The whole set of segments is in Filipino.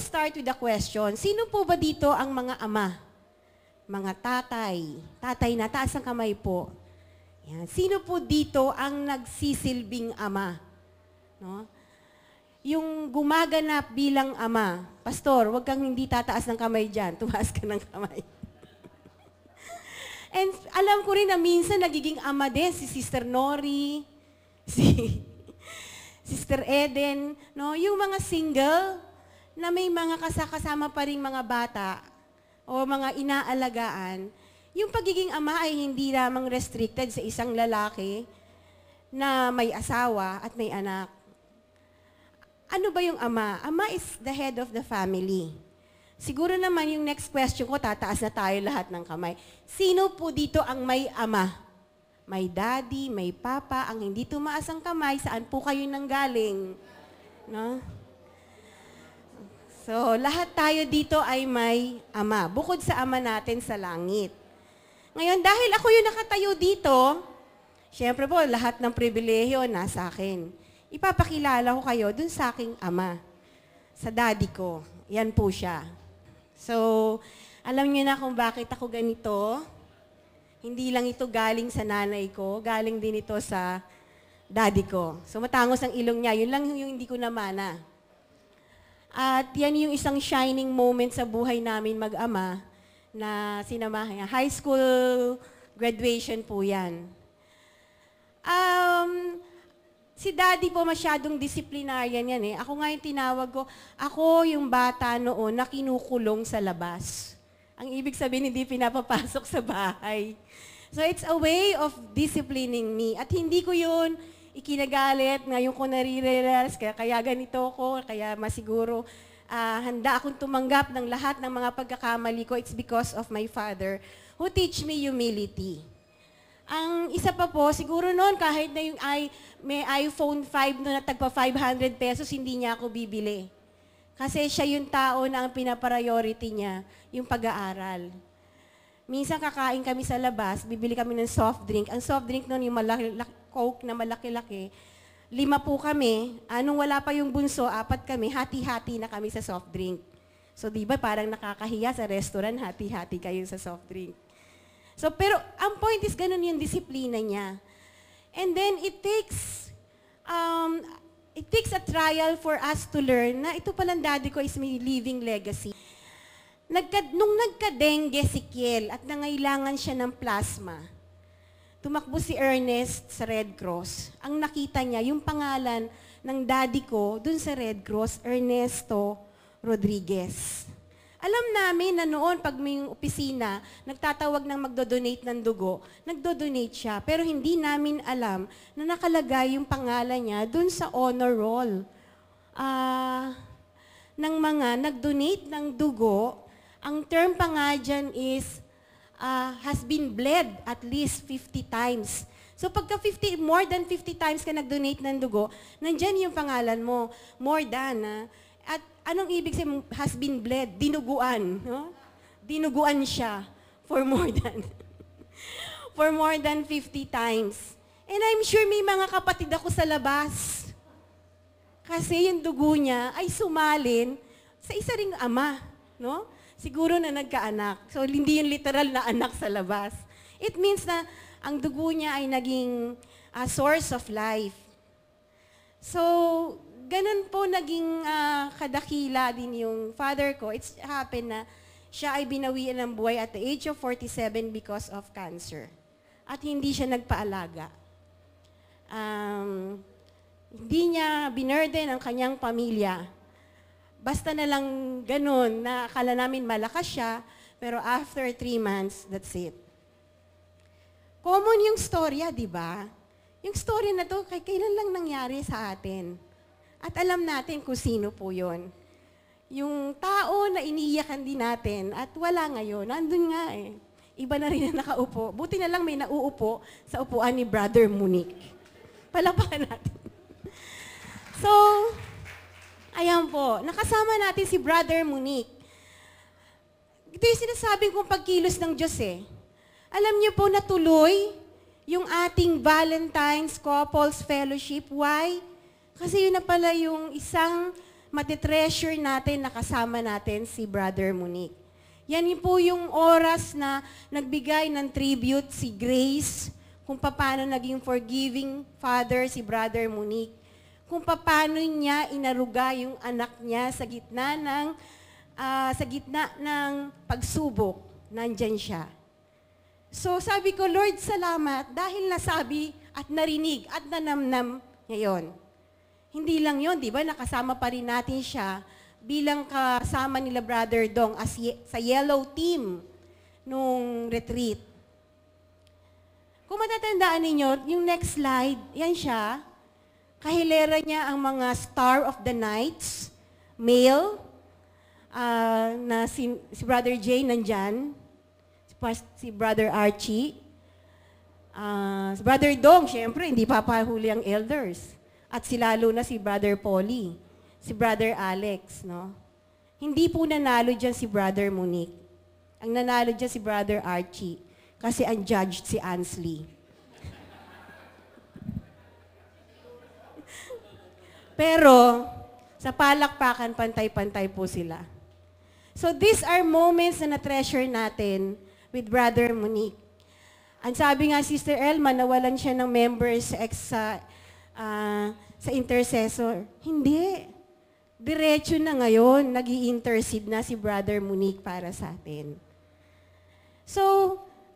start with a question. Sino po ba dito ang mga ama? Mga tatay. Tatay na, taas ang kamay po. Yan. Sino po dito ang nagsisilbing ama? No? Yung gumaganap bilang ama. Pastor, wag kang hindi tataas ng kamay dyan. Tumaas ka ng kamay. And alam ko rin na minsan nagiging ama din si Sister Nori, si Sister Eden, no? Yung mga single, na may mga kasakasama pa rin mga bata o mga inaalagaan, yung pagiging ama ay hindi lamang restricted sa isang lalaki na may asawa at may anak. Ano ba yung ama? Ama is the head of the family. Siguro naman yung next question ko, tataas na tayo lahat ng kamay. Sino po dito ang may ama? May daddy, may papa, ang hindi tumaas ang kamay, saan po kayo nanggaling? No? So, lahat tayo dito ay may ama, bukod sa ama natin sa langit. Ngayon, dahil ako yung nakatayo dito, syempre po, lahat ng pribilehyo nasa akin. Ipapakilala ko kayo dun sa aking ama, sa daddy ko. Yan po siya. So, alam niyo na kung bakit ako ganito. Hindi lang ito galing sa nanay ko, galing din ito sa daddy ko. So, matangos ang ilong niya. Yun lang yung hindi ko namana. At yan yung isang shining moment sa buhay namin mag-ama na sinamahan. High school graduation po yan. Um, si daddy po masyadong disciplinarian yan eh. Ako nga yung tinawag ko, ako yung bata noon na kinukulong sa labas. Ang ibig sabihin, hindi pinapapasok sa bahay. So it's a way of disciplining me. At hindi ko yun ikinagalit, ngayon ko nare-realize, kaya, kaya ganito ko, kaya masiguro uh, ah, handa akong tumanggap ng lahat ng mga pagkakamali ko. It's because of my father who teach me humility. Ang isa pa po, siguro noon, kahit na yung I, may iPhone 5 no na tagpa 500 pesos, hindi niya ako bibili. Kasi siya yung tao na ang pinapriority niya, yung pag-aaral. Minsan kakain kami sa labas, bibili kami ng soft drink. Ang soft drink noon, yung malaki, coke na malaki-laki. Lima po kami. Anong ah, wala pa yung bunso, apat kami, hati-hati na kami sa soft drink. So, di ba parang nakakahiya sa restaurant, hati-hati kayo sa soft drink. So, pero ang point is, ganun yung disiplina niya. And then, it takes, um, it takes a trial for us to learn na ito palang daddy ko is may living legacy nagka, nung nagka-dengue si Kiel at nangailangan siya ng plasma, tumakbo si Ernest sa Red Cross. Ang nakita niya, yung pangalan ng daddy ko dun sa Red Cross, Ernesto Rodriguez. Alam namin na noon, pag may opisina, nagtatawag ng magdodonate ng dugo, nagdodonate siya. Pero hindi namin alam na nakalagay yung pangalan niya dun sa honor roll. Ah... Uh, ng mga nagdonate ng dugo ang term pa nga dyan is uh, has been bled at least 50 times. So pagka 50, more than 50 times ka nag-donate ng dugo, nandyan yung pangalan mo, more than. Ha? Ah. At anong ibig sabihin has been bled? Dinuguan. No? Dinuguan siya for more than. for more than 50 times. And I'm sure may mga kapatid ako sa labas. Kasi yung dugo niya ay sumalin sa isa ring ama. No? siguro na nagkaanak. So, hindi yung literal na anak sa labas. It means na ang dugo niya ay naging uh, source of life. So, ganun po naging uh, kadakila din yung father ko. It's happened na siya ay binawian ng buhay at the age of 47 because of cancer. At hindi siya nagpaalaga. Um, hindi niya binurden ang kanyang pamilya basta na lang ganun, na akala namin malakas siya, pero after three months, that's it. Common yung storya, ah, di ba? Yung story na to, kay kailan lang nangyari sa atin. At alam natin kung sino po yon. Yung tao na iniiyakan din natin at wala ngayon, nandun nga eh. Iba na rin na nakaupo. Buti na lang may nauupo sa upuan ni Brother Munich. Palapakan natin. so, Ayan po, nakasama natin si Brother Monique. Ito yung sinasabi kong pagkilos ng Diyos eh. Alam niyo po na tuloy yung ating Valentine's Couples Fellowship. Why? Kasi yun na pala yung isang matitreasure natin na kasama natin si Brother Monique. Yan yun po yung oras na nagbigay ng tribute si Grace kung paano naging forgiving father si Brother Monique kung paano niya inaruga yung anak niya sa gitna ng uh, sa gitna ng pagsubok, nandiyan siya. So sabi ko, Lord, salamat dahil nasabi at narinig at nanamnam ngayon. Hindi lang yon, di ba? Nakasama pa rin natin siya bilang kasama nila Brother Dong as ye- sa yellow team nung retreat. Kung matatandaan ninyo, yung next slide, yan siya. Kahilera niya ang mga Star of the nights, male, uh, na si, si Brother Jay nandyan, si, si Brother Archie, uh, si Brother Dong, syempre, hindi papahuli ang elders. At si lalo na si Brother Polly, si Brother Alex, no? Hindi po nanalo dyan si Brother Monique. Ang nanalo dyan si Brother Archie kasi ang judge si Ansley. Pero, sa palakpakan, pantay-pantay po sila. So these are moments na na-treasure natin with Brother Monique. Ang sabi nga, Sister Elma, nawalan siya ng members ex sa, uh, sa intercessor. Hindi. Diretso na ngayon, nag intercede na si Brother Monique para sa atin. So,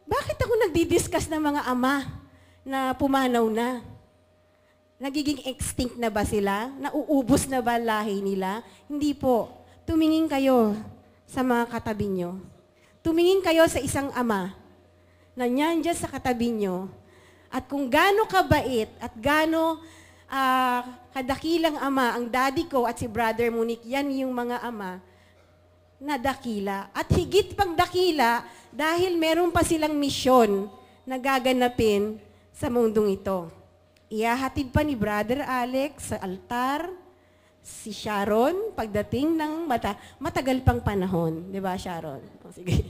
bakit ako nagdi-discuss ng mga ama na pumanaw na? Nagiging extinct na ba sila? Nauubos na ba lahi nila? Hindi po. Tumingin kayo sa mga katabi nyo. Tumingin kayo sa isang ama na niyan dyan sa katabi nyo. At kung gaano kabait at gaano uh, kadakilang ama, ang daddy ko at si brother Monique, yan yung mga ama na dakila. At higit pang dakila dahil meron pa silang misyon na gaganapin sa mundong ito. Iahatid pa ni Brother Alex sa altar, si Sharon, pagdating ng mata, matagal pang panahon. Di ba, Sharon? Oh, sige.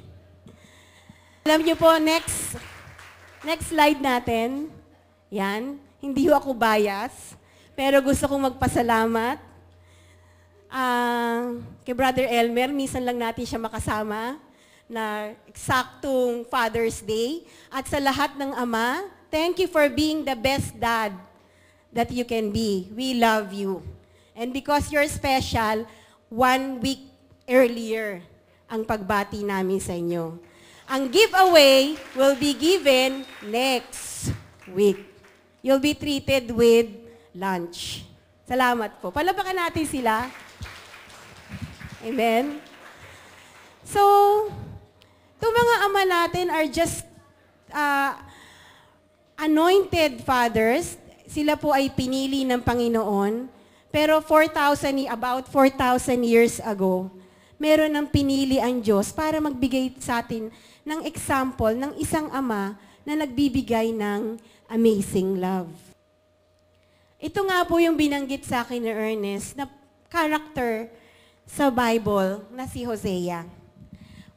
Alam niyo po, next, next slide natin. Yan. Hindi ho ako bias, pero gusto kong magpasalamat uh, kay Brother Elmer. Minsan lang natin siya makasama na eksaktong Father's Day at sa lahat ng ama Thank you for being the best dad that you can be. We love you. And because you're special, one week earlier ang pagbati namin sa inyo. Ang giveaway will be given next week. You'll be treated with lunch. Salamat po. Palabakan natin sila. Amen. So, itong mga ama natin are just uh, anointed fathers, sila po ay pinili ng Panginoon, pero 4,000, about 4,000 years ago, meron ng pinili ang Diyos para magbigay sa atin ng example ng isang ama na nagbibigay ng amazing love. Ito nga po yung binanggit sa akin ni Ernest na character sa Bible na si Hosea.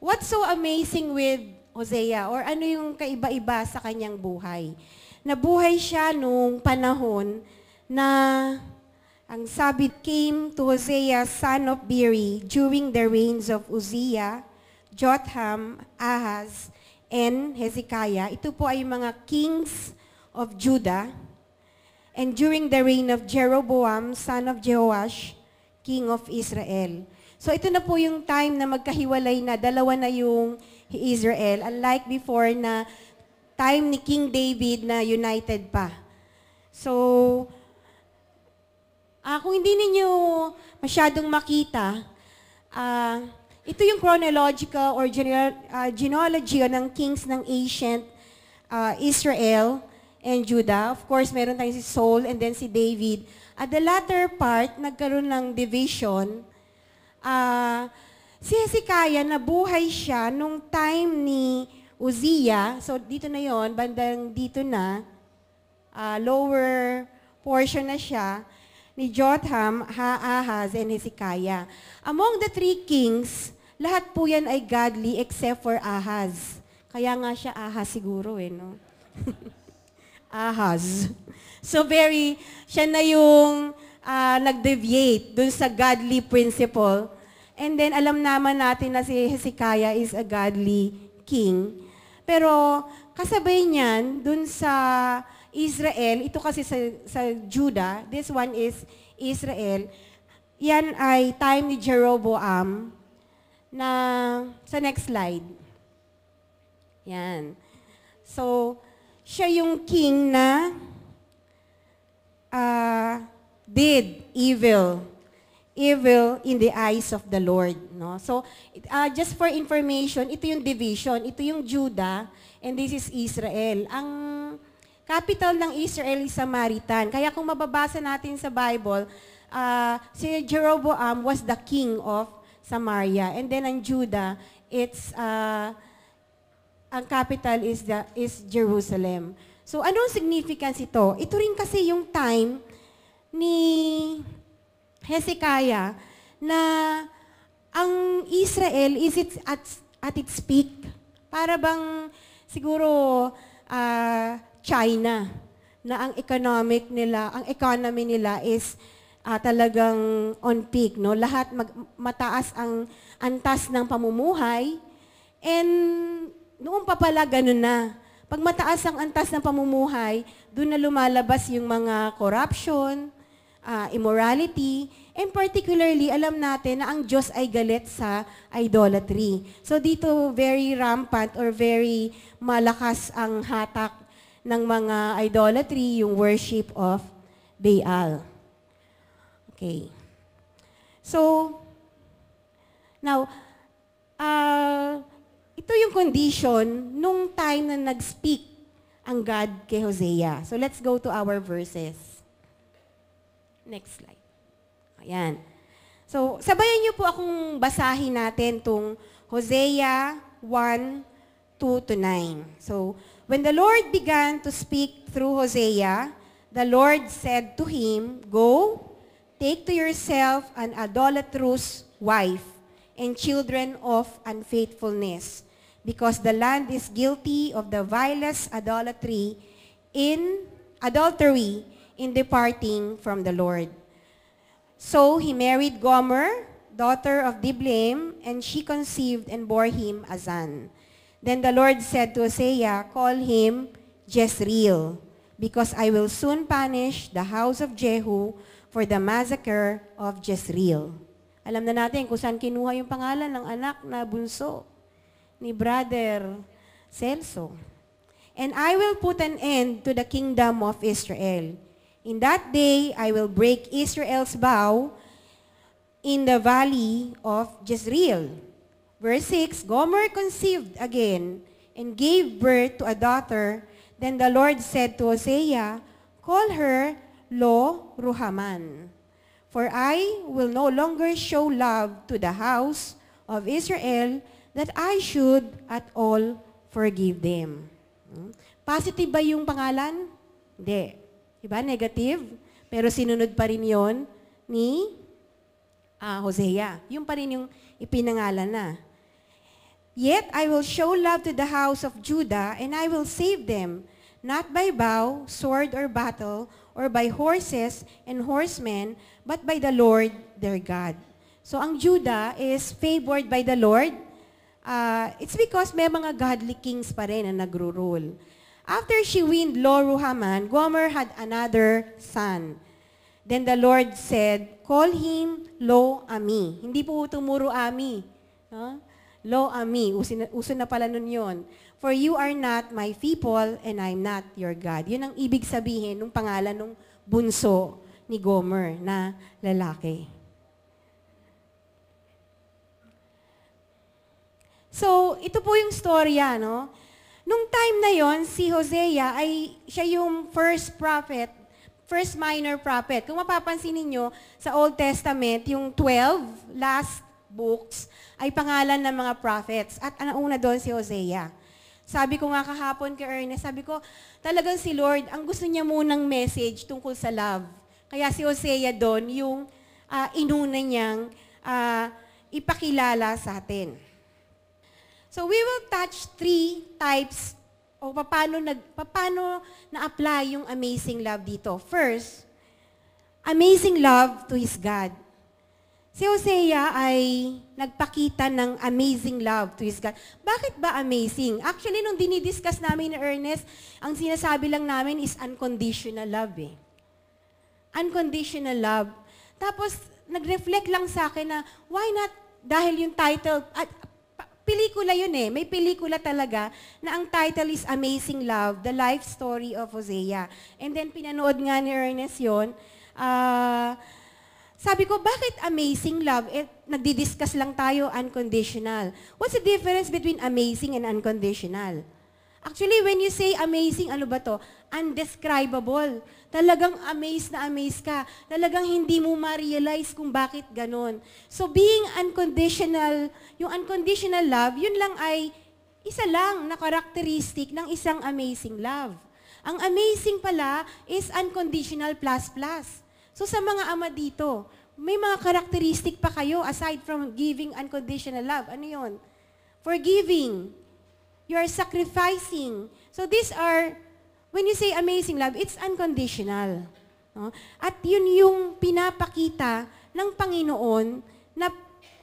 What's so amazing with Hosea? Or ano yung kaiba-iba sa kanyang buhay? Nabuhay siya nung panahon na ang sabi came to Hosea, son of Beri, during the reigns of Uzziah, Jotham, Ahaz, and Hezekiah. Ito po ay mga kings of Judah. And during the reign of Jeroboam, son of Jehoash, king of Israel. So ito na po yung time na magkahiwalay na dalawa na yung Israel. Unlike before na time ni King David na united pa. So, uh, kung hindi ninyo masyadong makita, uh, ito yung chronological or geneal uh, genealogy ng kings ng ancient uh, Israel and Judah. Of course, meron tayong si Saul and then si David. At the latter part, nagkaroon ng division. Uh, Si Hezekiah, nabuhay siya nung time ni Uzziah. So, dito na yon bandang dito na, uh, lower portion na siya, ni Jotham, Ahaz, and Hezekiah. Among the three kings, lahat po yan ay godly except for Ahaz. Kaya nga siya Ahaz siguro eh, no? Ahaz. So very, siya na yung uh, nag-deviate dun sa godly principle And then alam naman natin na si Hezekiah is a godly king. Pero kasabay niyan, dun sa Israel, ito kasi sa, sa Judah, this one is Israel, yan ay time ni Jeroboam na sa next slide. Yan. So, siya yung king na uh, did evil evil in the eyes of the Lord. No? So, uh, just for information, ito yung division. Ito yung Judah, and this is Israel. Ang capital ng Israel is Samaritan. Kaya kung mababasa natin sa Bible, uh, si Jeroboam was the king of Samaria. And then ang Judah, it's, uh, ang capital is, the, is Jerusalem. So, anong significance ito? Ito rin kasi yung time ni Hezekiah na ang Israel is it at, at its peak. Para bang siguro uh, China na ang economic nila, ang economy nila is uh, talagang on peak, no? Lahat mag, mataas ang antas ng pamumuhay and noon pa pala ganun na. Pag mataas ang antas ng pamumuhay, doon na lumalabas yung mga corruption, uh, immorality, and particularly, alam natin na ang Diyos ay galit sa idolatry. So dito, very rampant or very malakas ang hatak ng mga idolatry, yung worship of Baal. Okay. So, now, uh, ito yung condition nung time na nag-speak ang God kay Hosea. So let's go to our verses. Next slide. Ayan. So, sabayan niyo po akong basahin natin tong Hosea 1, 2 to 9. So, when the Lord began to speak through Hosea, the Lord said to him, Go, take to yourself an idolatrous wife and children of unfaithfulness, because the land is guilty of the vilest idolatry in adultery in departing from the Lord. So he married Gomer, daughter of Diblaim, and she conceived and bore him Azan. Then the Lord said to Isaiah, Call him Jezreel, because I will soon punish the house of Jehu for the massacre of Jezreel. Alam na natin kung saan kinuha yung pangalan ng anak na bunso ni Brother Celso. And I will put an end to the kingdom of Israel. In that day, I will break Israel's bow in the valley of Jezreel. Verse 6, Gomer conceived again and gave birth to a daughter. Then the Lord said to Hosea, Call her Lo Ruhaman, for I will no longer show love to the house of Israel that I should at all forgive them. Hmm? Positive ba yung pangalan? Hindi. Diba? Negative. Pero sinunod pa rin yon ni uh, Hosea. Yung pa rin yung ipinangalan na. Yet I will show love to the house of Judah, and I will save them, not by bow, sword, or battle, or by horses and horsemen, but by the Lord their God. So ang Judah is favored by the Lord. Uh, it's because may mga godly kings pa rin na nagro-rule. After she weaned lo Gomer had another son. Then the Lord said, Call him Lo-Ami. Hindi po tumuro Ami. Huh? Lo-Ami. Uso, uso na pala nun yun. For you are not my people and I'm not your God. Yun ang ibig sabihin ng pangalan ng bunso ni Gomer na lalaki. So, ito po yung storya, no? Nung time na yon si Hosea ay siya yung first prophet, first minor prophet. Kung mapapansin ninyo, sa Old Testament, yung 12 last books ay pangalan ng mga prophets. At ang una doon si Hosea. Sabi ko nga kahapon kay Ernest, sabi ko, talagang si Lord, ang gusto niya munang message tungkol sa love. Kaya si Hosea doon, yung uh, inuna niyang uh, ipakilala sa atin. So we will touch three types o paano, nag, paano na-apply yung amazing love dito. First, amazing love to his God. Si Hosea ay nagpakita ng amazing love to his God. Bakit ba amazing? Actually, nung dinidiscuss namin ni Ernest, ang sinasabi lang namin is unconditional love eh. Unconditional love. Tapos, nag-reflect lang sa akin na, why not dahil yung title, at pelikula yun eh. May pelikula talaga na ang title is Amazing Love, The Life Story of Hosea. And then pinanood nga ni Ernest yun. Uh, sabi ko, bakit amazing love? Eh, nagdi-discuss lang tayo unconditional. What's the difference between amazing and unconditional? Actually, when you say amazing, ano ba to? Undescribable. Talagang amazed na amazed ka. Talagang hindi mo ma-realize kung bakit ganon. So being unconditional, yung unconditional love, yun lang ay isa lang na karakteristik ng isang amazing love. Ang amazing pala is unconditional plus plus. So sa mga ama dito, may mga karakteristik pa kayo aside from giving unconditional love. Ano yon? Forgiving. You are sacrificing. So these are When you say amazing love, it's unconditional. No? At yun yung pinapakita ng Panginoon na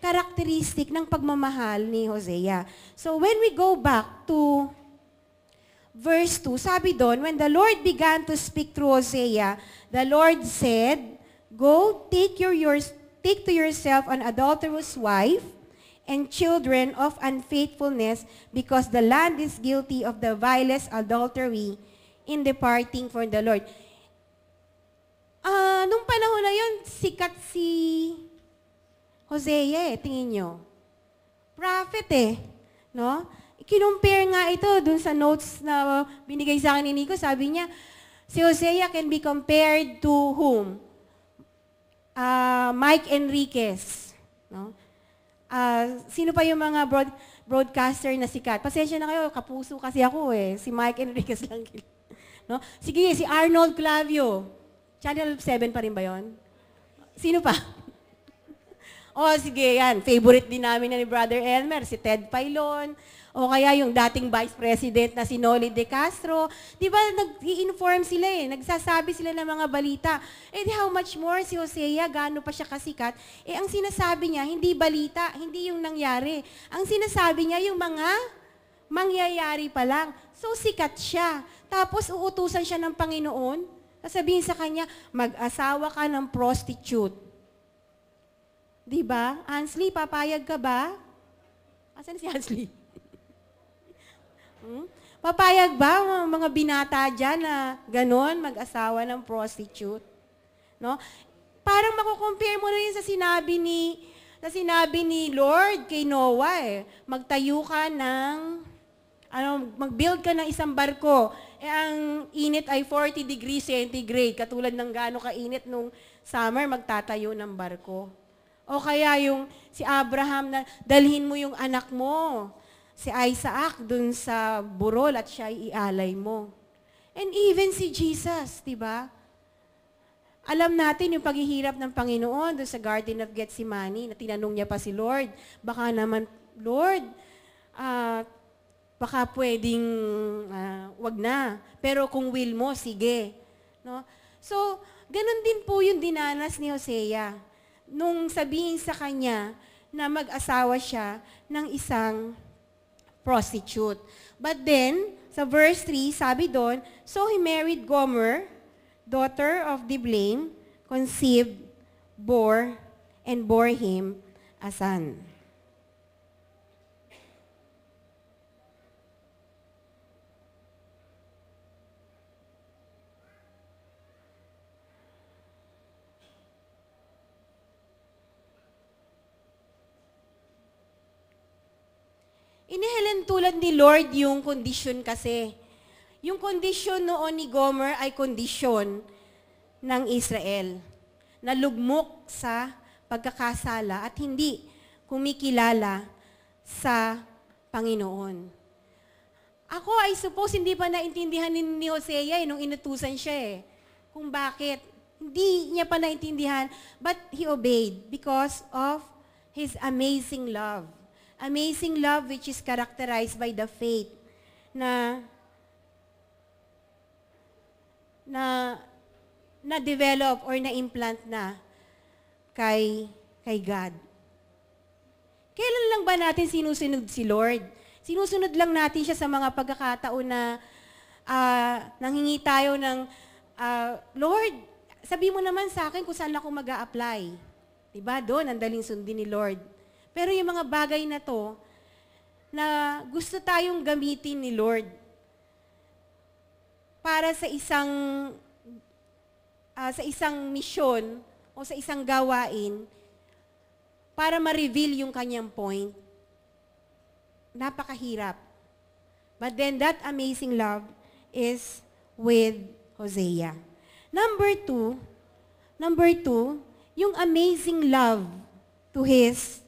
karakteristik ng pagmamahal ni Hosea. So when we go back to verse 2, sabi doon, When the Lord began to speak through Hosea, the Lord said, Go, take, your, your, take to yourself an adulterous wife and children of unfaithfulness because the land is guilty of the vilest adultery in departing for the Lord. Ah, uh, nung panahon na yun, sikat si Hosea eh, tingin nyo. Prophet eh, no? Kinumpare nga ito dun sa notes na binigay sa akin ni Nico, sabi niya, si Hosea can be compared to whom? Uh, Mike Enriquez, no? Uh, sino pa yung mga broad, broadcaster na sikat? Pasensya na kayo, kapuso kasi ako eh. Si Mike Enriquez lang. No? Sige, si Arnold Clavio. Channel 7 pa rin ba yon? Sino pa? oh, sige, yan. Favorite din namin ni Brother Elmer, si Ted Pailon. O kaya yung dating Vice President na si Noli De Castro. Di ba, nag inform sila eh. Nagsasabi sila ng mga balita. Eh, how much more si Hosea, gaano pa siya kasikat? Eh, ang sinasabi niya, hindi balita, hindi yung nangyari. Ang sinasabi niya, yung mga mangyayari pa lang. So, sikat siya. Tapos uutusan siya ng Panginoon, sasabihin sa kanya, mag-asawa ka ng prostitute. Di ba? Ansley, papayag ka ba? Asan si Ansley? hmm? Papayag ba ang mga binata dyan na ganon, mag-asawa ng prostitute? No? Parang makukumpare mo na yun sa sinabi ni sa sinabi ni Lord kay Noah eh, magtayo ka ng ano, mag-build ka ng isang barko eh, ang init ay 40 degrees centigrade, katulad ng gaano kainit nung summer, magtatayo ng barko. O kaya yung si Abraham na dalhin mo yung anak mo, si Isaac dun sa burol at siya ialay mo. And even si Jesus, di ba? Alam natin yung paghihirap ng Panginoon doon sa Garden of Gethsemane na tinanong niya pa si Lord, baka naman, Lord, uh, baka pwedeng uh, wag na. Pero kung will mo, sige. No? So, ganun din po yung dinanas ni Hosea. Nung sabihin sa kanya na mag-asawa siya ng isang prostitute. But then, sa verse 3, sabi doon, So he married Gomer, daughter of Diblaim, conceived, bore, and bore him a son. Inihelen tulad ni Lord yung condition kasi. Yung condition noon ni Gomer ay condition ng Israel. na lugmok sa pagkakasala at hindi kumikilala sa Panginoon. Ako, ay suppose, hindi pa naintindihan ni, ni Hosea eh, nung inutusan siya eh. Kung bakit. Hindi niya pa naintindihan. But he obeyed because of his amazing love amazing love which is characterized by the faith na na na develop or na implant na kay kay God. Kailan lang ba natin sinusunod si Lord? Sinusunod lang natin siya sa mga pagkakataon na uh, ah, nanghingi tayo ng uh, Lord, sabi mo naman sa akin kung saan ako mag a apply Diba? Doon, ang daling sundin ni Lord. Pero yung mga bagay na to, na gusto tayong gamitin ni Lord para sa isang uh, sa isang misyon o sa isang gawain para ma-reveal yung kanyang point. Napakahirap. But then that amazing love is with Hosea. Number two, number two, yung amazing love to his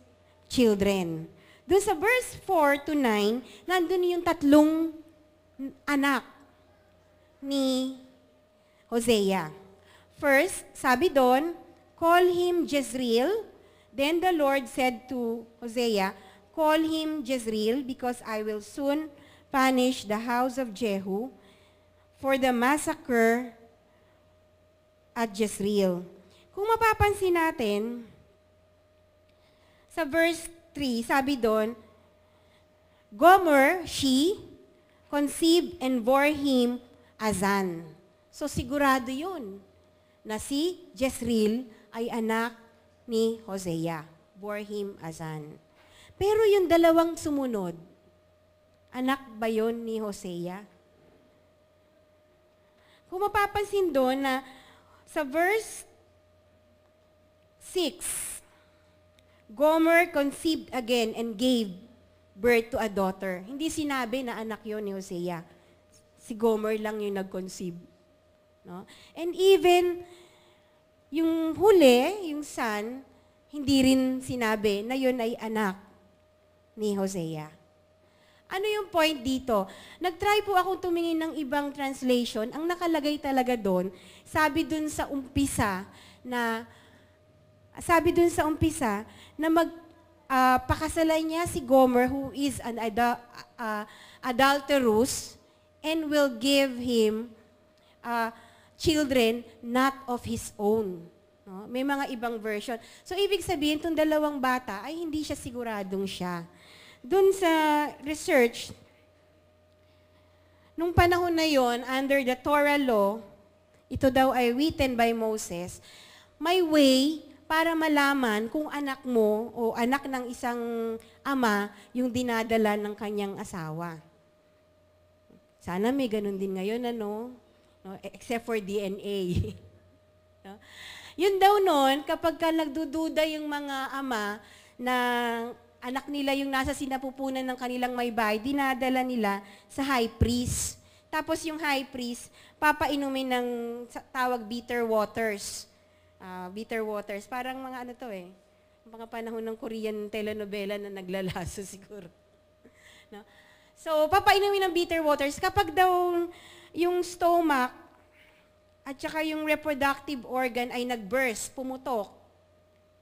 children. Doon sa verse 4 to 9, nandun yung tatlong anak ni Hosea. First, sabi doon, call him Jezreel. Then the Lord said to Hosea, call him Jezreel because I will soon punish the house of Jehu for the massacre at Jezreel. Kung mapapansin natin, sa verse 3, sabi doon, Gomer, she, conceived and bore him Azan. So sigurado yun na si Jezreel ay anak ni Hosea. Bore him Azan. Pero yung dalawang sumunod, anak ba yun ni Hosea? Kung mapapansin doon na sa verse 6, Gomer conceived again and gave birth to a daughter. Hindi sinabi na anak yon ni Hosea. Si Gomer lang yung nag-conceive. No? And even, yung huli, yung son, hindi rin sinabi na yon ay anak ni Hosea. Ano yung point dito? Nagtry po akong tumingin ng ibang translation. Ang nakalagay talaga doon, sabi doon sa umpisa na sabi dun sa umpisa, na mag, uh, niya si Gomer who is an adul uh, ah, adulterous and will give him uh, children not of his own. No? May mga ibang version. So, ibig sabihin, itong dalawang bata ay hindi siya siguradong siya. Dun sa research, nung panahon na yon under the Torah law, ito daw ay written by Moses, may way para malaman kung anak mo o anak ng isang ama yung dinadala ng kanyang asawa. Sana may ganun din ngayon, ano? No? E, except for DNA. no? Yun daw noon, kapag ka nagdududa yung mga ama na anak nila yung nasa sinapupunan ng kanilang may bahay, dinadala nila sa high priest. Tapos yung high priest, papainumin ng tawag bitter waters uh, bitter waters. Parang mga ano to eh, mga panahon ng Korean telenovela na naglalaso siguro. no? So, papainumin ng bitter waters. Kapag daw yung stomach at saka yung reproductive organ ay nagburst, pumutok,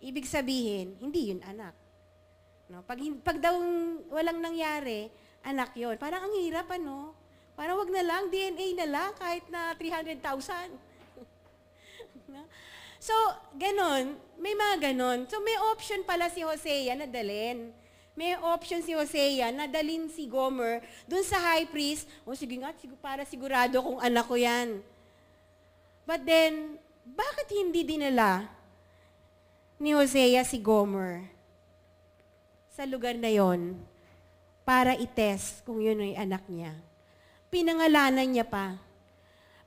ibig sabihin, hindi yun anak. No? Pag, pag daw walang nangyari, anak yon Parang ang hirap, ano? Parang wag na lang, DNA na lang, kahit na 300,000. no? So, ganon. May mga ganon. So, may option pala si Hosea na dalin. May option si Hosea na dalin si Gomer dun sa high priest. O oh, sige nga, para sigurado kung anak ko yan. But then, bakit hindi dinala ni Hosea si Gomer sa lugar na yon para itest kung yun ay anak niya? Pinangalanan niya pa.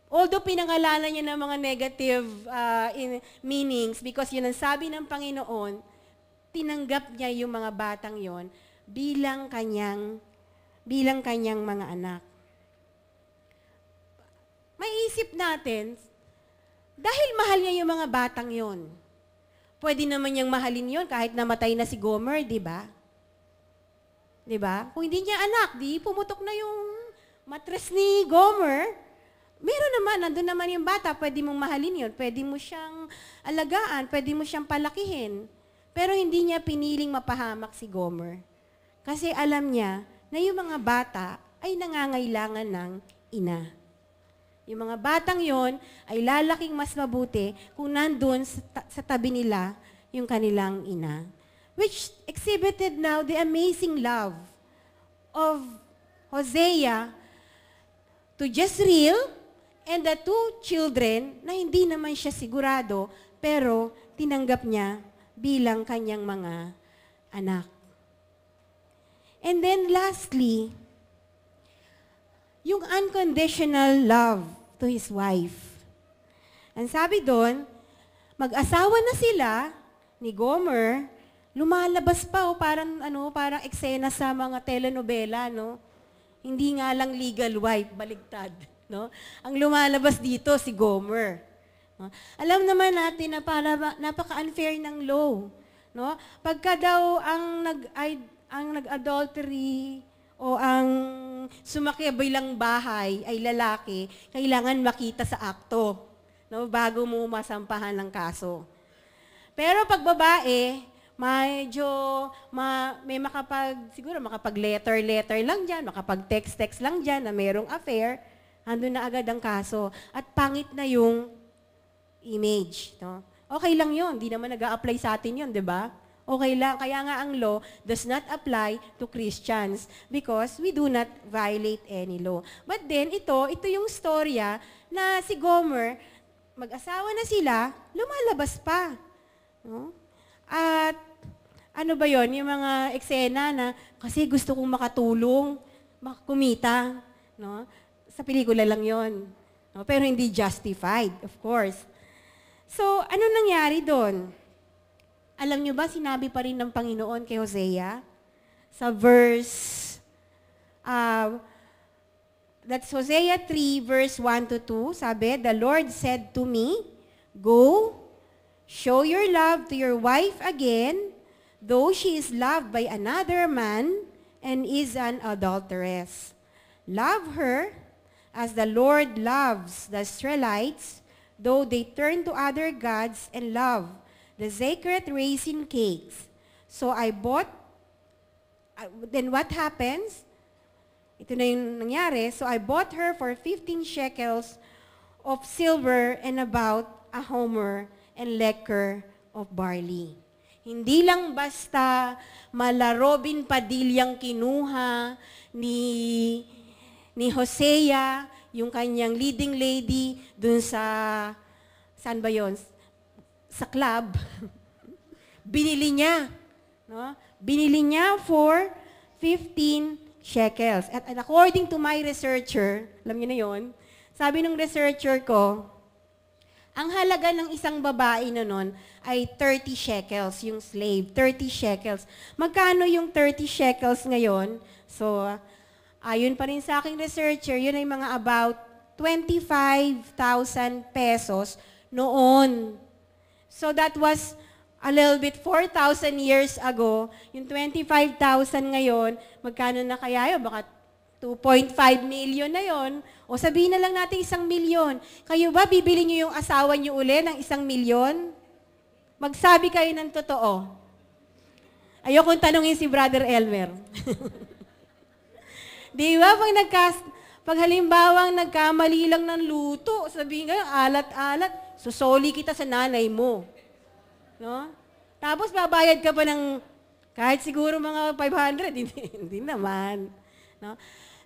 Although pinangalanan niya ng mga negative uh, in meanings because yun ang sabi ng Panginoon, tinanggap niya yung mga batang yon bilang kanyang bilang kanyang mga anak. Maiisip natin, dahil mahal niya yung mga batang yon, pwede naman niyang mahalin yon kahit namatay na si Gomer, di ba? Di ba? Kung hindi niya anak, di pumutok na yung matres ni Gomer, Meron naman, nandun naman yung bata, pwede mong mahalin yun, pwede mo siyang alagaan, pwede mo siyang palakihin. Pero hindi niya piniling mapahamak si Gomer. Kasi alam niya na yung mga bata ay nangangailangan ng ina. Yung mga batang yon ay lalaking mas mabuti kung nandun sa, sa tabi nila yung kanilang ina. Which exhibited now the amazing love of Hosea to Jezreel and the two children na hindi naman siya sigurado, pero tinanggap niya bilang kanyang mga anak. And then lastly, yung unconditional love to his wife. Ang sabi doon, mag-asawa na sila ni Gomer, lumalabas pa o oh, parang ano, parang eksena sa mga telenovela, no? Hindi nga lang legal wife, baligtad. No? Ang lumalabas dito, si Gomer. No? Alam naman natin na para, napaka-unfair ng law. No? Pagka daw ang nag ang nag-adultery o ang sumakyaboy lang bahay ay lalaki, kailangan makita sa akto no, bago mo masampahan ng kaso. Pero pag babae, medyo ma, may makapag, siguro makapag letter-letter lang dyan, makapag text-text lang dyan na merong affair, Handun na agad ang kaso. At pangit na yung image. No? Okay lang yun. Hindi naman nag apply sa atin yun, di ba? Okay lang. Kaya nga ang law does not apply to Christians because we do not violate any law. But then, ito, ito yung storya na si Gomer, mag-asawa na sila, lumalabas pa. No? At ano ba yon yung mga eksena na kasi gusto kong makatulong, makakumita. No? Sa pelikula lang yon. No? Pero hindi justified, of course. So, ano nangyari doon? Alam nyo ba, sinabi pa rin ng Panginoon kay Hosea sa verse, uh, that's Hosea 3, verse 1 to 2, sabi, The Lord said to me, Go, show your love to your wife again, though she is loved by another man and is an adulteress. Love her as the Lord loves the Israelites, though they turn to other gods and love the sacred raisin cakes. So I bought, then what happens? Ito na yung nangyari. So I bought her for 15 shekels of silver and about a homer and lecker of barley. Hindi lang basta malarobin padilyang kinuha ni ni Hosea, yung kanyang leading lady dun sa, saan ba yun? Sa club. Binili niya. No? Binili niya for 15 shekels. At, and according to my researcher, alam niyo na yon, sabi ng researcher ko, ang halaga ng isang babae na nun ay 30 shekels, yung slave, 30 shekels. Magkano yung 30 shekels ngayon? So, Ayon pa rin sa aking researcher, yun ay mga about 25,000 pesos noon. So that was a little bit 4,000 years ago. Yung 25,000 ngayon, magkano na kaya yun? Baka 2.5 million na yon. O sabihin na lang natin isang milyon. Kayo ba, bibili niyo yung asawa niyo uli ng isang milyon? Magsabi kayo ng totoo. Ayokong tanungin si Brother Elmer. Di ba? Pag nagka, pag halimbawang nagkamali lang ng luto, sabihin kayo, alat-alat, susoli kita sa nanay mo. No? Tapos babayad ka pa ng kahit siguro mga 500, hindi, hindi naman. No?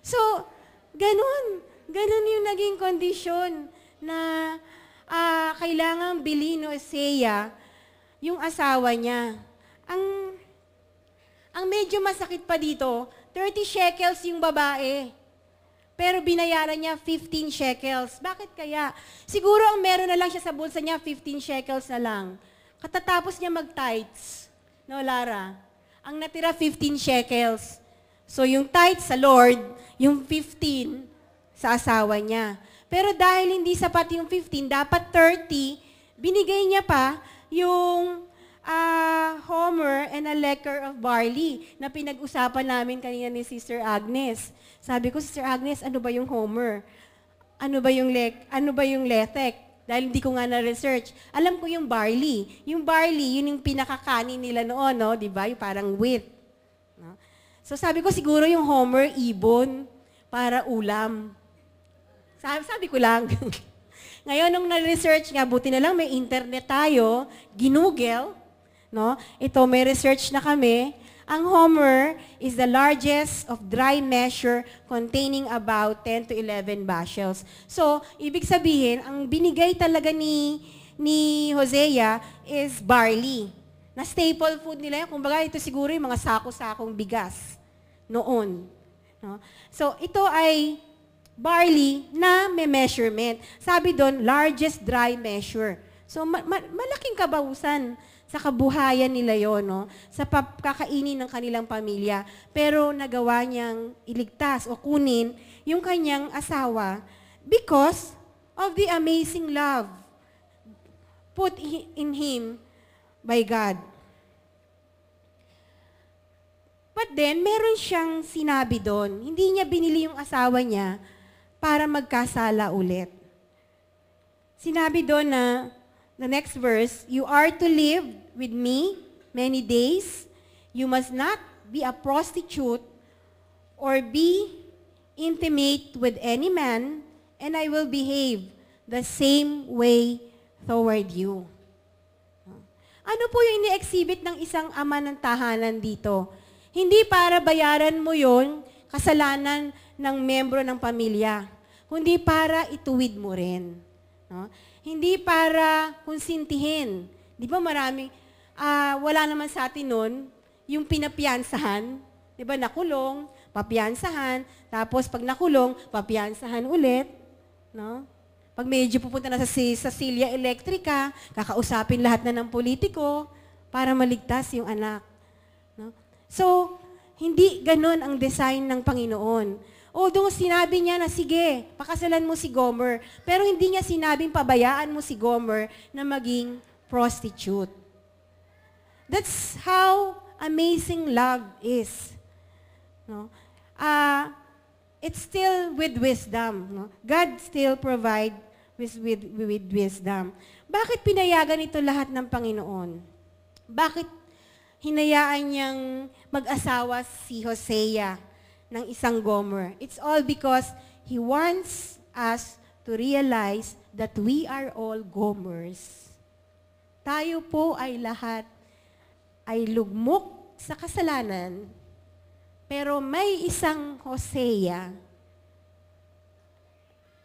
So, ganun. Ganun yung naging kondisyon na uh, ah, kailangan bilhin ni Eseya yung asawa niya. Ang, ang medyo masakit pa dito, 30 shekels yung babae. Pero binayaran niya 15 shekels. Bakit kaya? Siguro ang meron na lang siya sa bulsa niya, 15 shekels na lang. Katatapos niya mag-tights. No, Lara? Ang natira, 15 shekels. So yung tights sa Lord, yung 15 sa asawa niya. Pero dahil hindi sapat yung 15, dapat 30, binigay niya pa yung uh, Homer and a lecker of barley na pinag-usapan namin kanina ni Sister Agnes. Sabi ko, Sister Agnes, ano ba yung Homer? Ano ba yung, lek ano ba yung letek? Dahil hindi ko nga na-research. Alam ko yung barley. Yung barley, yun yung pinakakanin nila noon, no? Di ba? Yung parang wheat. No? So sabi ko, siguro yung Homer, ibon, para ulam. Sabi, sabi ko lang. Ngayon, nung na-research nga, buti na lang may internet tayo, ginugel, No? Ito, may research na kami. Ang Homer is the largest of dry measure containing about 10 to 11 bushels. So, ibig sabihin, ang binigay talaga ni, ni Hosea is barley. Na staple food nila yun. Kumbaga, ito siguro yung mga sako-sakong bigas noon. No? So, ito ay barley na may measurement. Sabi doon, largest dry measure. So, ma- ma- malaking kabawusan sa kabuhayan nila yon, no? sa kakainin ng kanilang pamilya. Pero nagawa niyang iligtas o kunin yung kanyang asawa because of the amazing love put in him by God. But then, meron siyang sinabi doon, hindi niya binili yung asawa niya para magkasala ulit. Sinabi doon na, the next verse, you are to live with me many days. You must not be a prostitute or be intimate with any man, and I will behave the same way toward you. Ano po yung ini-exhibit ng isang ama ng tahanan dito? Hindi para bayaran mo yon kasalanan ng membro ng pamilya, kundi para ituwid mo rin. No? Hindi para konsintihin. Di ba maraming, uh, wala naman sa atin nun yung pinapiyansahan, di ba, nakulong, papiansahan, tapos pag nakulong, papiansahan ulit, no? Pag medyo pupunta na sa, Cecilia Electrica, kakausapin lahat na ng politiko para maligtas yung anak. No? So, hindi ganun ang design ng Panginoon. Although sinabi niya na, sige, pakasalan mo si Gomer, pero hindi niya sinabing pabayaan mo si Gomer na maging prostitute. That's how amazing love is. No? Uh, it's still with wisdom. No? God still provide with, with, with wisdom. Bakit pinayagan ito lahat ng Panginoon? Bakit hinayaan niyang mag-asawa si Hosea ng isang Gomer? It's all because He wants us to realize that we are all Gomers. Tayo po ay lahat ay lugmok sa kasalanan, pero may isang Hosea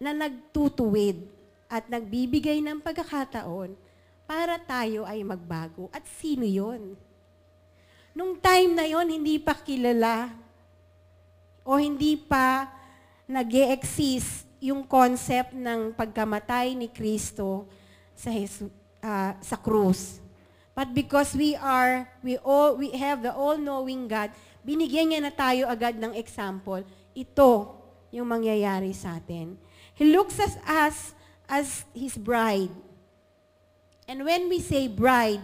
na nagtutuwid at nagbibigay ng pagkakataon para tayo ay magbago. At sino yon? Nung time na yon, hindi pa kilala o hindi pa nag exist yung concept ng pagkamatay ni Kristo sa, Jesus, uh, ah, sa cross. But because we are, we all, we have the all-knowing God, binigyan niya na tayo agad ng example. Ito yung mangyayari sa atin. He looks at us as His bride. And when we say bride,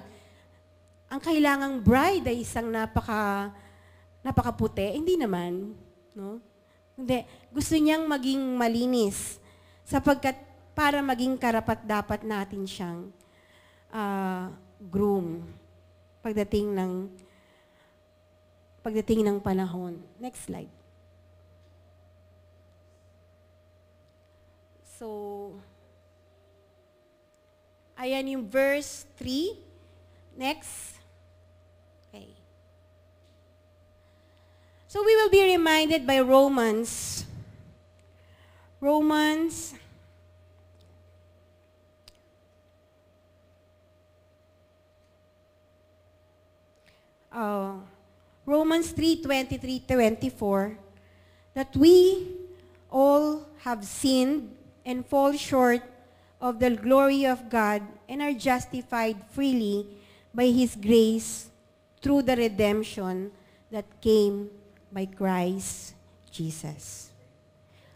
ang kailangang bride ay isang napaka, napakaputi. Hindi naman. No? Hindi. Gusto niyang maging malinis. Sapagkat para maging karapat dapat natin siyang uh, groom pagdating ng pagdating ng panahon. Next slide. So, ayan yung verse 3. Next. Okay. So we will be reminded by Romans. Romans uh, Romans 3, 23, 24, that we all have sinned and fall short of the glory of God and are justified freely by His grace through the redemption that came by Christ Jesus.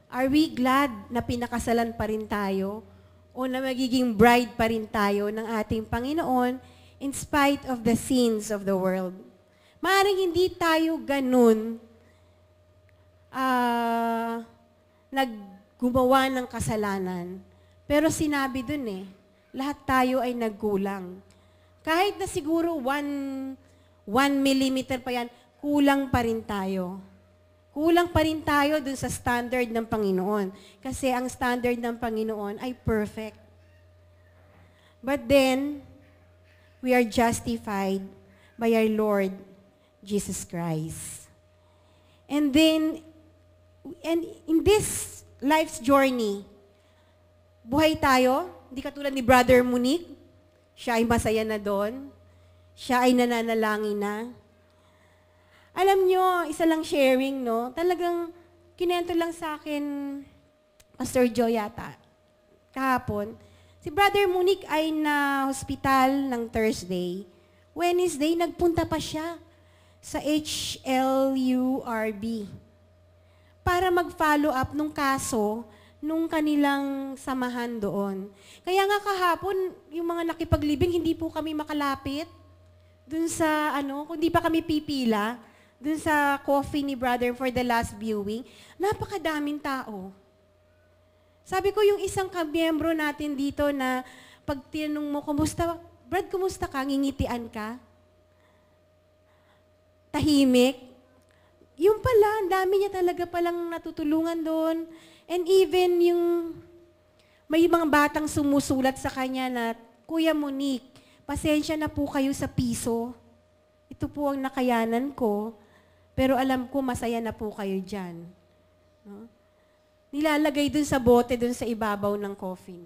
Are we glad na pinakasalan pa rin tayo o na magiging bride pa rin tayo ng ating Panginoon in spite of the sins of the world? Maaring hindi tayo ganun uh, naggumawa ng kasalanan. Pero sinabi dun eh, lahat tayo ay nagkulang. Kahit na siguro one, one millimeter pa yan, kulang pa rin tayo. Kulang pa rin tayo dun sa standard ng Panginoon. Kasi ang standard ng Panginoon ay perfect. But then, we are justified by our Lord Jesus Christ. And then, and in this life's journey, buhay tayo, hindi katulad ni Brother Monique, siya ay masaya na doon, siya ay nananalangin na. Alam nyo, isa lang sharing, no? Talagang kinento lang sa akin, Pastor Joy yata, kahapon, si Brother Monique ay na hospital ng Thursday. Wednesday, nagpunta pa siya sa HLURB para mag-follow up nung kaso nung kanilang samahan doon. Kaya nga kahapon, yung mga nakipaglibing, hindi po kami makalapit dun sa, ano, kundi pa kami pipila dun sa coffee ni brother for the last viewing. Napakadaming tao. Sabi ko, yung isang kamiyembro natin dito na pag tinanong mo, kumusta, Brad, kumusta ka? Ngingitian ka? tahimik. Yung pala, ang dami niya talaga palang natutulungan doon. And even yung may mga batang sumusulat sa kanya na, Kuya Monique, pasensya na po kayo sa piso. Ito po ang nakayanan ko. Pero alam ko, masaya na po kayo dyan. No? Nilalagay dun sa bote, dun sa ibabaw ng coffin.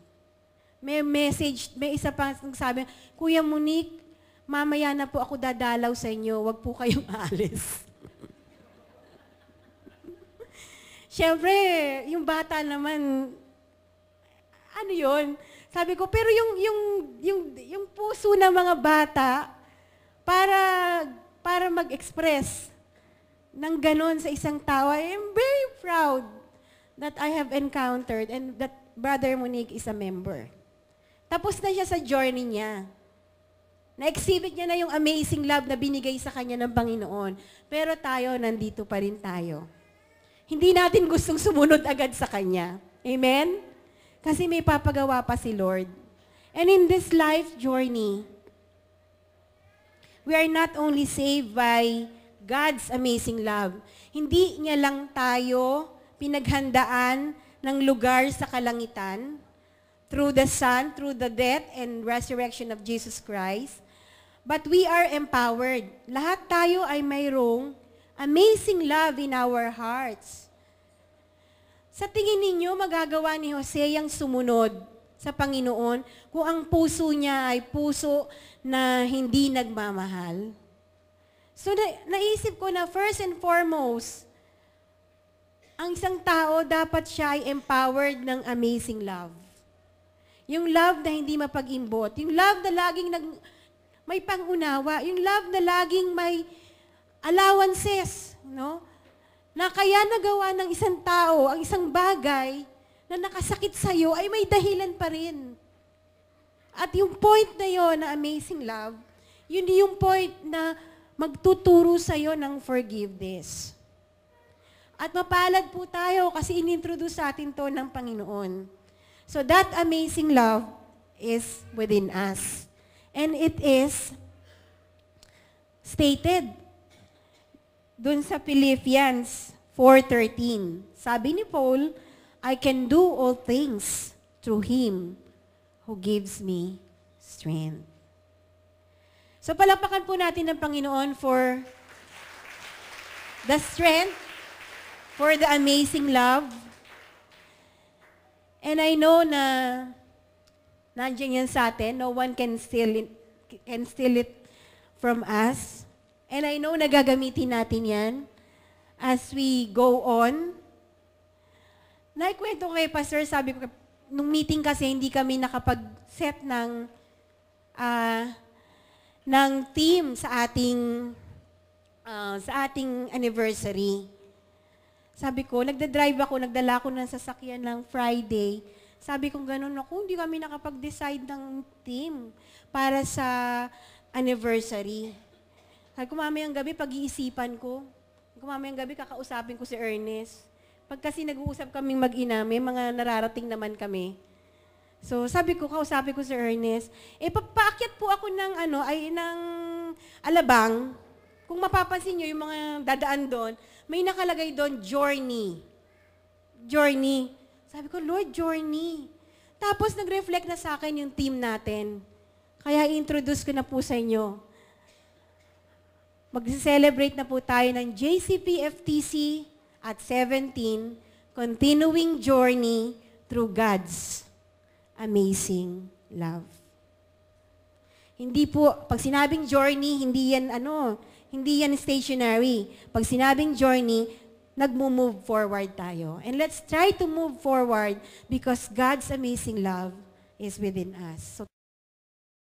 May message, may isa pang sabi, Kuya Monique, mamaya na po ako dadalaw sa inyo, wag po kayong aalis. Siyempre, yung bata naman, ano yun? Sabi ko, pero yung, yung, yung, yung puso ng mga bata, para, para mag-express ng ganon sa isang tao, I am very proud that I have encountered and that Brother Monique is a member. Tapos na siya sa journey niya. Na-exhibit niya na yung amazing love na binigay sa kanya ng Panginoon. Pero tayo, nandito pa rin tayo. Hindi natin gustong sumunod agad sa Kanya. Amen? Kasi may papagawa pa si Lord. And in this life journey, we are not only saved by God's amazing love. Hindi niya lang tayo pinaghandaan ng lugar sa kalangitan through the Son, through the death and resurrection of Jesus Christ. But we are empowered. Lahat tayo ay mayroong amazing love in our hearts. Sa tingin ninyo, magagawa ni Jose ang sumunod sa Panginoon kung ang puso niya ay puso na hindi nagmamahal? So, na- naisip ko na first and foremost, ang isang tao dapat siya ay empowered ng amazing love. Yung love na hindi mapag-imbot. Yung love na laging nag- may pangunawa, yung love na laging may allowances, no? Na kaya nagawa ng isang tao ang isang bagay na nakasakit sa iyo ay may dahilan pa rin. At yung point na yon na amazing love, yun yung point na magtuturo sa iyo ng forgiveness. At mapalad po tayo kasi inintroduce sa atin to ng Panginoon. So that amazing love is within us. And it is stated dun sa Philippians 4.13. Sabi ni Paul, I can do all things through Him who gives me strength. So palakpakan po natin ng Panginoon for the strength, for the amazing love. And I know na Nandiyan yan sa atin. No one can steal it, can steal it from us. And I know nagagamitin natin yan as we go on. Naikwento ko kay Pastor, sabi ko, nung meeting kasi hindi kami nakapag-set ng uh, ng team sa ating uh, sa ating anniversary. Sabi ko, nagda-drive ako, nagdala ako ng sasakyan ng Friday. Sabi kong ganun, naku, hindi kami nakapag-decide ng team para sa anniversary. Sabi ko, mamayang gabi, pag-iisipan ko. Sabi ko, mamayang gabi, kakausapin ko si Ernest. Pag kasi nag-uusap kaming mag-ina, may mga nararating naman kami. So, sabi ko, kausapin ko si Ernest, eh, papaakyat po ako ng, ano, ay, ng alabang. Kung mapapansin nyo, yung mga dadaan doon, may nakalagay doon, journey. Journey. Sabi ko, Lord, journey. Tapos nag-reflect na sa akin yung team natin. Kaya introduce ko na po sa inyo. Mag-celebrate na po tayo ng JCPFTC at 17, Continuing Journey Through God's Amazing Love. Hindi po, pag sinabing journey, hindi yan ano, hindi yan stationary. Pag sinabing journey, nagmo-move forward tayo. And let's try to move forward because God's amazing love is within us. So,